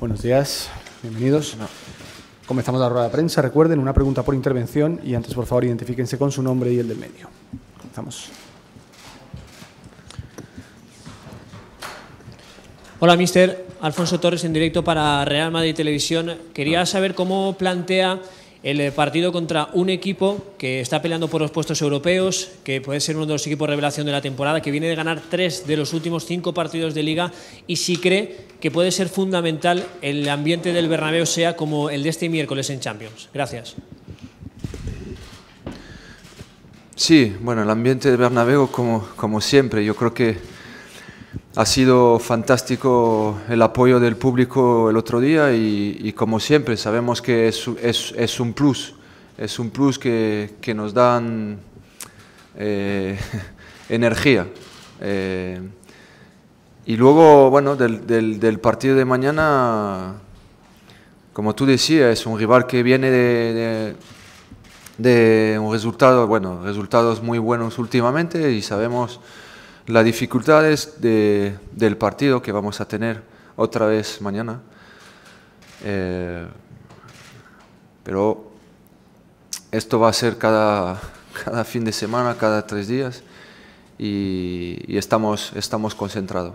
Buenos días, bienvenidos. Comenzamos la rueda de prensa. Recuerden, una pregunta por intervención y antes, por favor, identifíquense con su nombre y el del medio. Comenzamos. Hola, mister. Alfonso Torres en directo para Real Madrid Televisión. Quería saber cómo plantea el eh, partido contra un equipo que está peleando por los puestos europeos, que puede ser uno de los equipos revelación de la temporada, que viene de ganar tres de los últimos cinco partidos de liga y si cree que puede ser fundamental el ambiente del Bernabéu sea como el de este miércoles en Champions. Gracias. Sí, bueno, el ambiente del Bernabéu como, como siempre, yo creo que ha sido fantástico el apoyo del público el otro día y, como siempre sabemos que es, un plus, es un plus que, nos dan eh, energía. Eh, y luego, bueno, del, partido de mañana, como tú decías, es un rival que viene de, de un resultado, bueno, resultados muy buenos últimamente y sabemos la dificultades de, del partido que vamos a tener otra vez mañana. Eh, pero esto va a ser cada, fin de semana, cada tres días, y, estamos, estamos concentrados.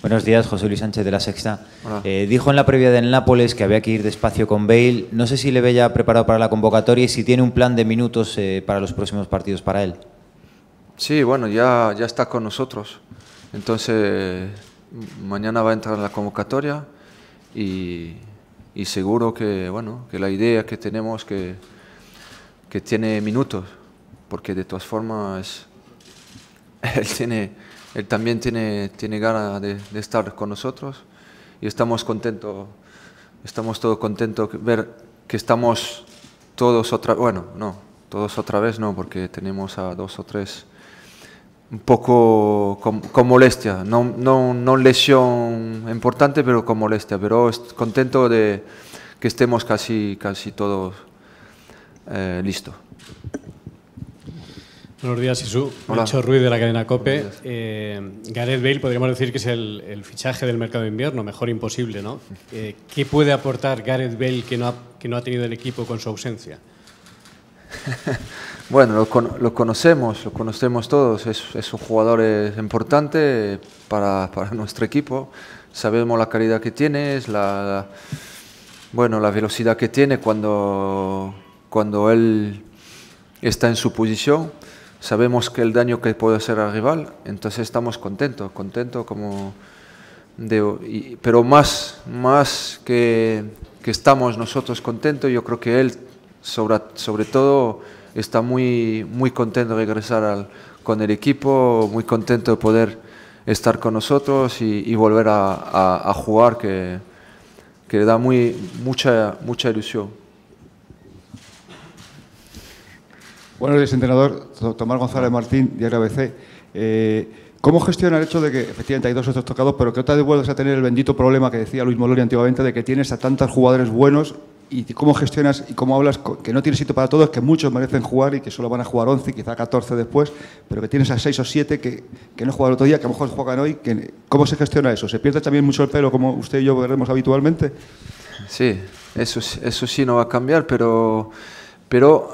Buenos días, José Luis Sánchez de La Sexta. Eh, dijo en la previa del Nápoles que había que ir despacio con Bale. No sé si le ve ya preparado para la convocatoria y si tiene un plan de minutos eh, para los próximos partidos para él. Sí, bueno, ya, ya está con nosotros. Entonces, mañana va a entrar la convocatoria y, seguro que, bueno, que la idea que tenemos que, que tiene minutos, porque de todas formas él, tiene, él también tiene, tiene ganas de, estar con nosotros y estamos contentos, estamos todos contentos de ver que estamos todos otra bueno, no, todos otra vez no, porque tenemos a dos o tres un poco con, molestia, no, no, no, lesión importante, pero con molestia. Pero contento de que estemos casi, casi todos eh, listos. Buenos días, Isu. Mucho Ruiz de la cadena COPE. Eh, Gareth Bale podríamos decir que es el, fichaje del mercado de invierno, mejor imposible, ¿no? Eh, ¿Qué puede aportar Gareth Bale que no, que no ha tenido el equipo con su ausencia? Bueno, lo, conocemos, lo conocemos todos. Es, un jugador eh, importante para, nuestro equipo. Sabemos la calidad que tiene, la, bueno, la velocidad que tiene cuando, cuando él está en su posición. Sabemos que el daño que puede hacer al rival, entonces estamos contentos, contentos como pero más, más que, estamos nosotros contentos, yo creo que él sobre, sobre todo está muy, muy contento de regresar al, con el equipo, muy contento de poder estar con nosotros y, volver a, jugar, que, le da muy, mucha, mucha ilusión. Bueno, días, entrenador. Tomás González Martín, de ABC. Eh, ¿Cómo gestiona el hecho de que efectivamente hay dos otros tocados, pero que otra vez vuelves a tener el bendito problema que decía Luis Molori antiguamente de que tienes a tantos jugadores buenos y cómo gestionas y cómo hablas, que no tienes sitio para todos, que muchos merecen jugar y que solo van a jugar 11, quizá 14 después, pero que tienes a 6 o 7 que, que no el otro día, que a lo mejor juegan hoy. Que, ¿Cómo se gestiona eso? ¿Se pierde también mucho el pelo como usted y yo veremos habitualmente? Sí, eso, eso sí no va a cambiar, pero, pero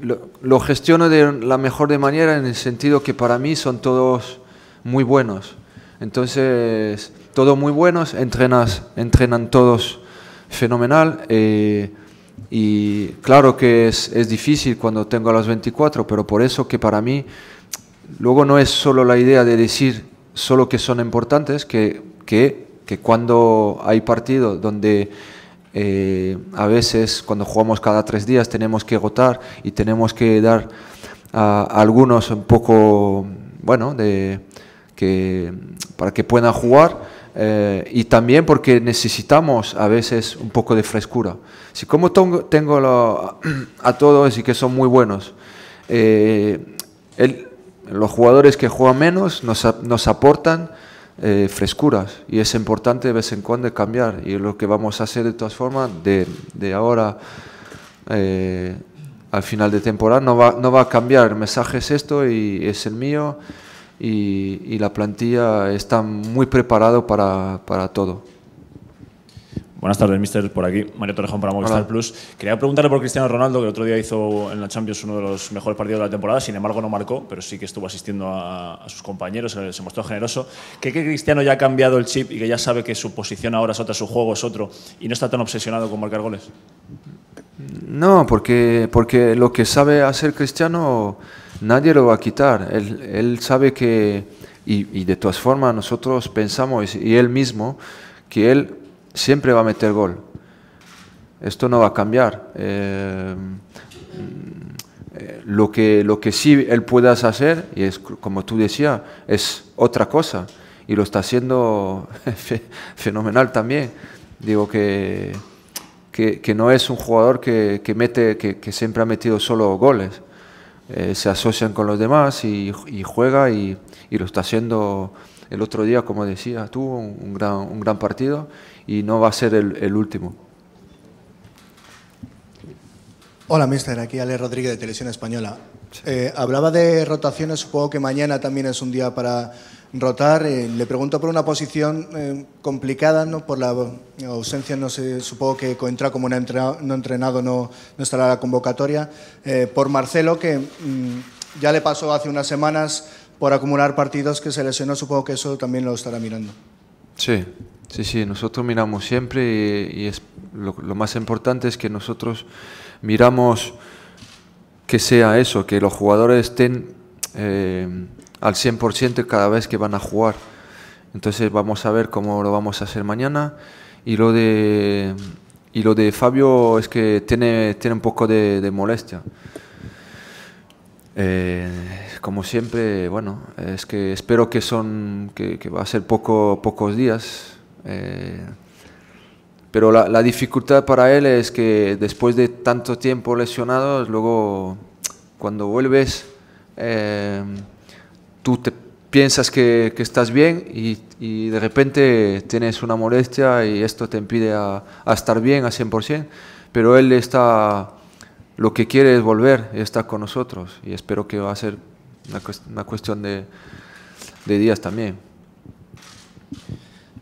lo, gestiono de la mejor de manera en el sentido que para mí son todos muy buenos. Entonces, todos muy buenos, entrenas, entrenan todos fenomenal. Eh, y claro que es, es, difícil cuando tengo a los 24, pero por eso que para mí luego no es solo la idea de decir solo que son importantes, que, que, que cuando hay partido donde eh, a veces cuando jugamos cada tres días tenemos que agotar y tenemos que dar a, a algunos un poco, bueno, de, que, para que puedan jugar eh, y también porque necesitamos a veces un poco de frescura. Si como tengo, a todos y que son muy buenos, eh, los jugadores que juegan menos nos, nos aportan eh, frescuras y es importante de vez en cuando cambiar y lo que vamos a hacer de todas formas de, de ahora eh, al final de temporada no va, no va a cambiar, el mensaje es esto y es el mío y, la plantilla está muy preparado para, para todo. Buenas tardes, mister, por aquí. Mario Torrejón para Movistar Plus. Quería preguntarle por Cristiano Ronaldo, que el otro día hizo en la Champions uno de los mejores partidos de la temporada, sin embargo no marcó, pero sí que estuvo asistiendo a, sus compañeros, se, mostró generoso. ¿Qué que Cristiano ya ha cambiado el chip y que ya sabe que su posición ahora es otra, su juego es otro, y no está tan obsesionado con marcar goles? No, porque, porque lo que sabe hacer Cristiano nadie lo va a quitar. Él, sabe que, y, de todas formas nosotros pensamos, y él mismo, que él siempre va a meter gol. Esto no va a cambiar. Eh, lo, que, lo que sí él pueda hacer, y es como tú decías, es otra cosa. Y lo está haciendo fenomenal también. Digo que, que, no es un jugador que mete, que siempre ha metido solo goles eh, se asocian con los demás y, juega y, lo está haciendo el otro día, como decías tú, un, gran, un gran partido y no va a ser el, último. Hola, mister. Aquí Ale Rodríguez de Televisión Española. Eh, hablaba de rotaciones. Supongo que mañana también es un día para rotar. Eh, le pregunto por una posición eh, complicada, ¿no? por la ausencia, no sé, supongo que entra como no entrenado, no, entrenado, no, estará la convocatoria. Eh, por Marcelo, que mm, ya le pasó hace unas semanas por acumular partidos que se lesionó, supongo que eso también lo estará mirando. Sí, sí, sí, nosotros miramos siempre y, lo, más importante es que nosotros miramos que sea eso, que los jugadores estén al 100% cada vez que van a jugar. Entonces vamos a ver cómo lo vamos a hacer mañana. Y lo de, y lo de Fabio es que tiene, tiene un poco de, molestia. Eh, como siempre, bueno, es que espero que son que, va a ser poco, pocos días. Eh, pero la, dificultad para él es que después de tanto tiempo lesionado, luego cuando vuelves... Eh, tú te piensas que, estás bien y, de repente tienes una molestia y esto te impide a, estar bien a 100%, pero él está, lo que quiere es volver está con nosotros y espero que va a ser una, cuestión de días también.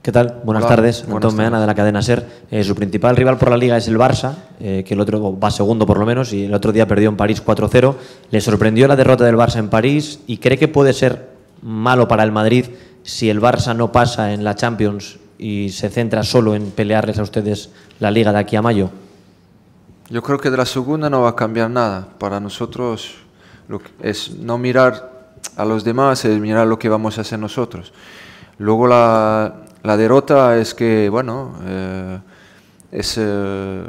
¿Qué tal? Buenas tardes. Buenas Antón Meana de la cadena SER. Eh, su principal rival por la liga es el Barça, eh, que el otro va segundo por lo menos, y el otro día perdió en París 4-0. Le sorprendió la derrota del Barça en París y cree que puede ser malo para el Madrid si el Barça no pasa en la Champions y se centra solo en pelearles a ustedes la liga de aquí a mayo. Yo creo que de la segunda no va a cambiar nada. Para nosotros lo es no mirar a los demás, es mirar lo que vamos a hacer nosotros. Luego la, la derrota es que, bueno, eh, es, eh,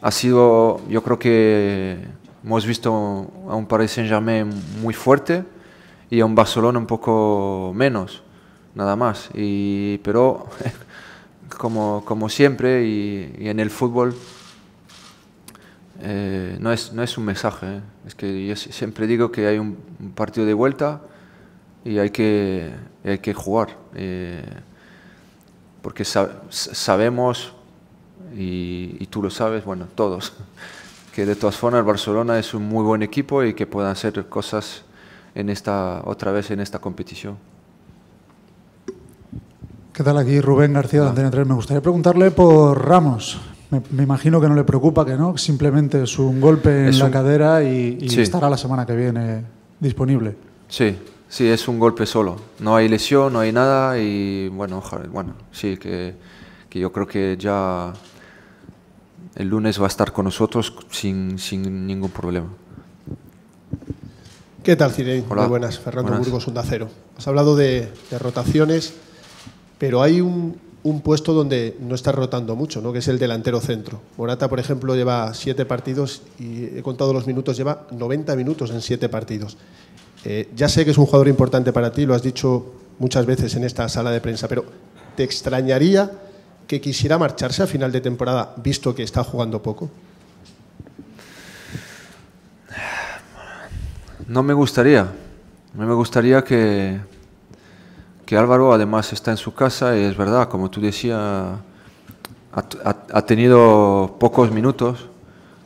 ha sido, yo creo que hemos visto a un Paris Saint-Germain muy fuerte y a un Barcelona un poco menos, nada más. pero, como, como siempre, y, en el fútbol eh, no, es, no es un mensaje. Es que yo siempre digo que hay un, partido de vuelta y hay que, jugar porque sabemos, y, tú lo sabes, bueno, todos, que de todas formas Barcelona es un muy buen equipo y que puedan hacer cosas en esta, otra vez en esta competición. ¿Qué tal aquí Rubén García de Antena Me gustaría preguntarle por Ramos. Me, imagino que no le preocupa, que no, simplemente es un golpe en la cadera y, estará la semana que viene disponible. Sí, Sí, es un golpe solo. No hay lesión, no hay nada y bueno, ojalá, bueno, sí, que, yo creo que ya el lunes va a estar con nosotros sin, sin ningún problema. ¿Qué tal, Cirey? Muy buenas. Fernando Burgos, Cero. Has hablado de, rotaciones, pero hay un, un, puesto donde no está rotando mucho, ¿no? que es el delantero centro. Morata, por ejemplo, lleva siete partidos y he contado los minutos, lleva 90 minutos en siete partidos. Eh, ya sé que es un jugador importante para ti, lo has dicho muchas veces en esta sala de prensa, pero ¿te extrañaría que quisiera marcharse a final de temporada, visto que está jugando poco? No me gustaría. No me gustaría que, que Álvaro además está en su casa y es verdad, como tú decías, ha, tenido pocos minutos,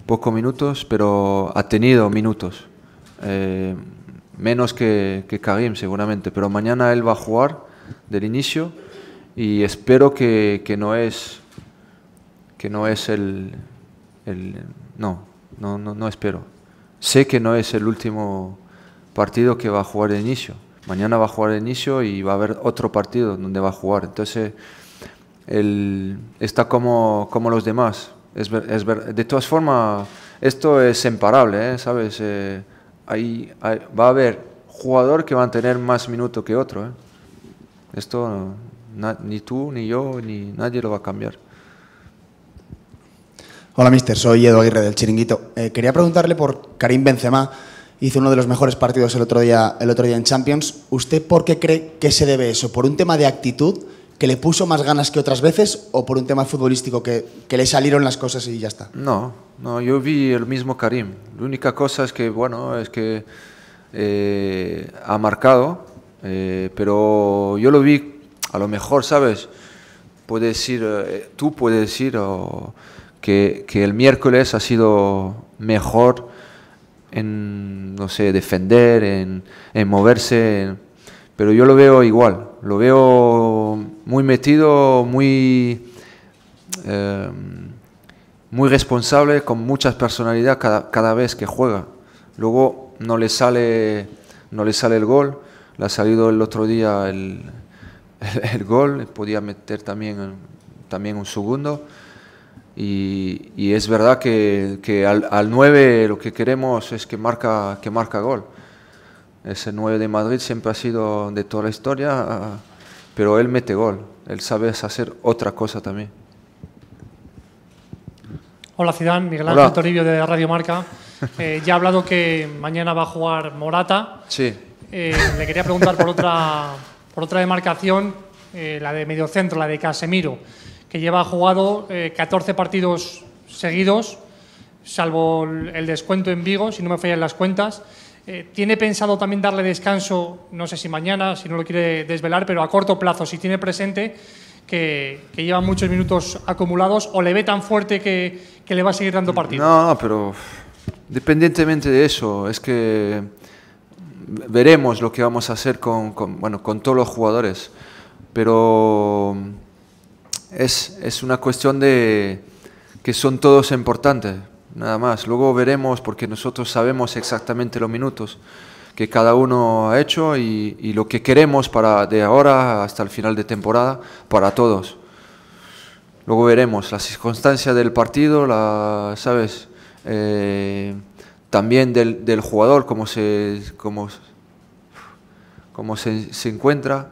pocos minutos, pero ha tenido minutos. Eh, menos que, que Karim seguramente, pero mañana él va a jugar del inicio y espero que, que no es que no es el, el no, no, no, espero. Sé que no es el último partido que va a jugar de inicio. Mañana va a jugar de inicio y va a haber otro partido donde va a jugar. Entonces, él está como, como los demás. Es, es de todas formas, esto es imparable, ¿eh? ¿sabes? sabes eh, hay, va a haber jugador que va a tener más minutos que otro. ¿eh? Esto ni tú, ni yo, ni nadie lo va a cambiar. Hola, mister. Soy Edo Aguirre del Chiringuito. Eh, quería preguntarle por Karim Benzema. Hizo uno de los mejores partidos el otro, día, el otro día en Champions. ¿Usted por qué cree que se debe eso? ¿Por un tema de actitud? que le puso más ganas que otras veces o por un tema futbolístico que, que, le salieron las cosas y ya está? No, no, yo vi el mismo Karim. La única cosa es que, bueno, es que eh, ha marcado, eh, pero yo lo vi, a lo mejor, ¿sabes? Puede decir, eh, tú puedes decir que, que, el miércoles ha sido mejor en, no sé, defender, en, en moverse, pero yo lo veo igual, lo veo muy metido, muy, em, muy responsable, con muchas personalidad cada, vez que juega. Luego no le sale, no le sale el gol, le ha salido el otro día el, el, gol, podía meter también, también un segundo. Y, es verdad que, al, 9 lo que queremos es que marca, que marca gol. Ese 9 de Madrid siempre ha sido de toda la historia pero él mete gol, él sabe hacer otra cosa también. Hola Zidane, Miguel Ángel Toribio de Radio Marca. Eh, ya ha hablado que mañana va a jugar Morata. Sí. Eh, le quería preguntar por otra, por otra demarcación, eh, la de mediocentro, la de Casemiro, que lleva jugado 14 partidos seguidos, salvo el descuento en Vigo, si no me fallan las cuentas. Eh, ¿Tiene pensado también darle descanso, no sé si mañana, si no lo quiere desvelar, pero a corto plazo, si tiene presente que, lleva muchos minutos acumulados o le ve tan fuerte que, le va a seguir dando partido? No, pero dependientemente de eso, es que veremos lo que vamos a hacer con, bueno, con todos los jugadores, pero es, es una cuestión de que son todos importantes nada más. Luego veremos, porque nosotros sabemos exactamente los minutos que cada uno ha hecho y, lo que queremos para de ahora hasta el final de temporada para todos. Luego veremos las circunstancias del partido, la, ¿sabes? Eh, también del, del, jugador, cómo se, cómo, se, se encuentra.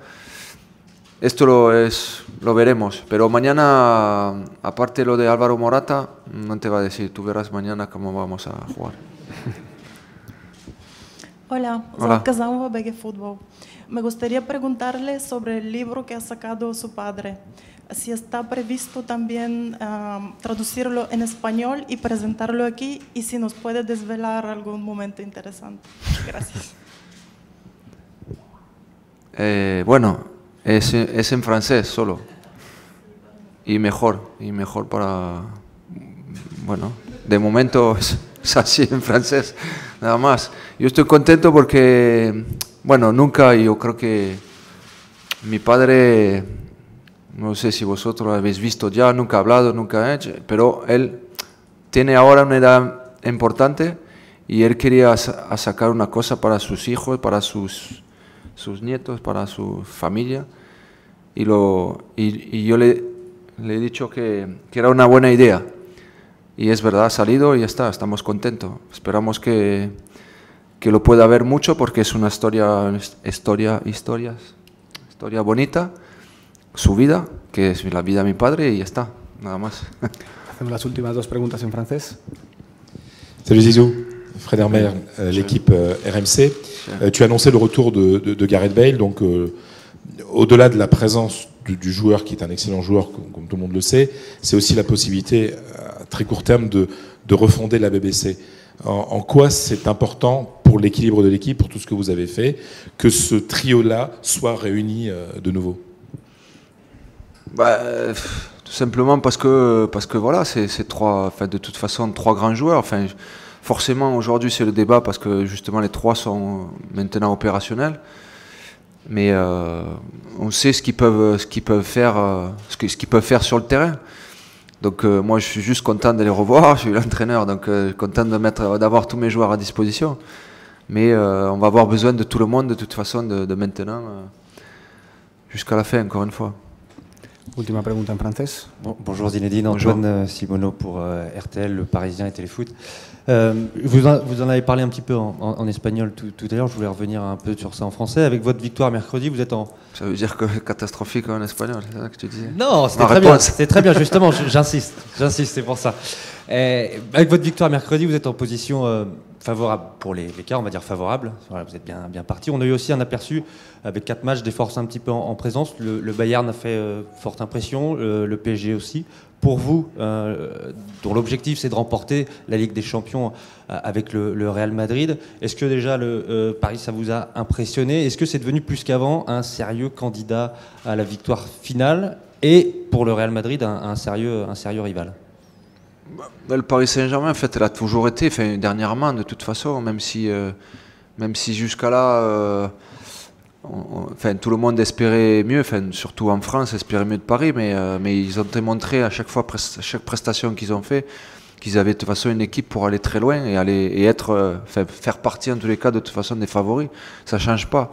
Esto lo es lo veremos, pero mañana, aparte lo de Álvaro Morata, no te va a decir, tú verás mañana cómo vamos a jugar. Hola, Fútbol. Me gustaría preguntarle sobre el libro que ha sacado su padre. Si está previsto también traducirlo en español y presentarlo aquí, y si nos puede desvelar algún momento interesante. Gracias. Eh, bueno, es en francés solo y mejor, y mejor para... Bueno, de momento es, así en francés, nada más. Yo estoy contento porque, bueno, nunca yo creo que mi padre, no sé si vosotros habéis visto ya, nunca ha hablado, nunca eh, hecho, pero él tiene ahora una edad importante y él quería sacar una cosa para sus hijos, para sus, sus nietos, para su familia. Y, lo, y, y yo le le he dicho que, que era una buena idea. Y es verdad, ha salido y ya está, estamos contentos. Esperamos que, que lo pueda ver mucho porque es una historia, historia, historias, historia bonita, su vida, que es la vida de mi padre y ya está, nada más. Hacemos las últimas dos preguntas en francés. Salut Zizou, Fred Hermer, euh, l'équipe euh, RMC. Euh, tu as annoncé le retour de, de, Gareth Bale, donc au-delà de la présence du, joueur, qui est un excellent joueur, comme, tout le monde le sait, c'est aussi la possibilité euh, à très court terme de, refonder la BBC. En, quoi c'est important pour l'équilibre de l'équipe, pour tout ce que vous avez fait, que ce trio-là soit réuni euh, de nouveau bah, euh, Tout simplement parce que, parce que voilà, c'est trois, enfin, de toute façon trois grands joueurs. Enfin, forcément, aujourd'hui, c'est le débat parce que justement, les trois sont maintenant opérationnels mais euh, on sait ce qu'ils peuvent, ce qu'ils peuvent faire, euh, ce qu'ils peuvent faire sur le terrain. Donc euh, moi, je suis juste content de les revoir. Je suis l'entraîneur, donc content de mettre, d'avoir tous mes joueurs à disposition. Mais on va avoir besoin de tout le monde de toute façon de, maintenant jusqu'à la fin, encore une fois. Ultima pregunta en français. bonjour Zinedine, Antoine bonjour. Simono pour RTL, le Parisien et Téléfoot. Euh, vous, en, vous, en, avez parlé un petit peu en, espagnol tout, à l'heure, je voulais revenir un peu sur ça en français. Avec votre victoire mercredi, vous êtes en... Ça veut dire que catastrophique en espagnol, c'est ça que tu disais Non, c'était très bien, c'est très bien, justement, j'insiste, j'insiste, c'est pour ça. avec votre victoire mercredi, vous êtes en position euh, favorable pour les, les, cas, on va dire favorable. vous êtes bien, bien parti. On a eu aussi un aperçu avec quatre matchs, des forces un petit peu en, présence. Le, Bayern a fait euh, forte impression, euh, le PSG aussi. Pour vous, euh, dont l'objectif c'est de remporter la Ligue des Champions avec le, Real Madrid, est-ce que déjà le Paris ça vous a impressionné Est-ce que c'est devenu plus qu'avant un sérieux candidat à la victoire finale et pour le Real Madrid un, sérieux, un sérieux rival bah, le Paris Saint-Germain, en fait, elle a toujours été, dernièrement, de toute façon, même si, si jusqu'à là, enfin, tout le monde espérait mieux, surtout en France, espérait mieux de Paris, mais, euh, ils ont démontré à chaque fois, chaque prestation qu'ils ont fait, qu'ils avaient de toute façon une équipe pour aller très loin et, aller, être, euh, faire partie en tous les cas de toute façon des favoris. Ça ne change pas.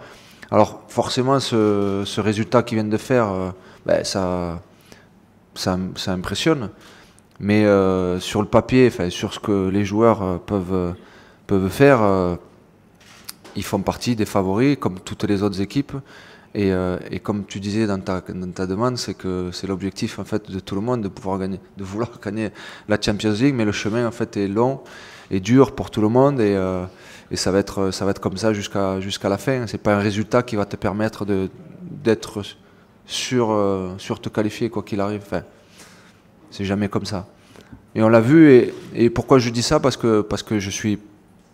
Alors forcément, ce, résultat qu'ils viennent de faire, euh, ben, ça, ça, impressionne. Mais sur le papier, sur ce que les joueurs peuvent, peuvent faire, ils font partie des favoris, comme toutes les autres équipes. Et, euh, comme tu disais dans ta, ta demande, c'est que c'est l'objectif en fait de tout le monde de pouvoir gagner, de vouloir gagner la Champions League, mais le chemin en fait est long et dur pour tout le monde euh, et, ça va être ça va être comme ça jusqu'à jusqu'à la fin. C'est pas un résultat qui va te permettre de d'être sûr euh, te qualifier quoi qu'il arrive. Enfin, c'est jamais comme ça. Et on l'a vu et, et pourquoi je dis ça parce que parce que je suis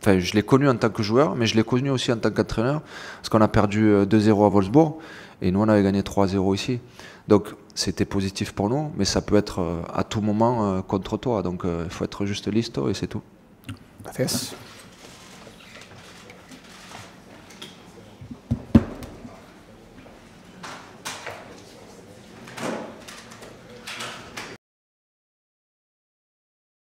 Enfin, je l'ai connu en tant que joueur, mais je l'ai connu aussi en tant qu'entraîneur, parce qu'on a perdu 2-0 euh, à Wolfsburg, et nous on avait gagné 3-0 ici. Donc c'était positif pour nous, mais ça peut être euh, à tout moment euh, contre toi. Donc il faut être juste listo et c'est tout. Merci.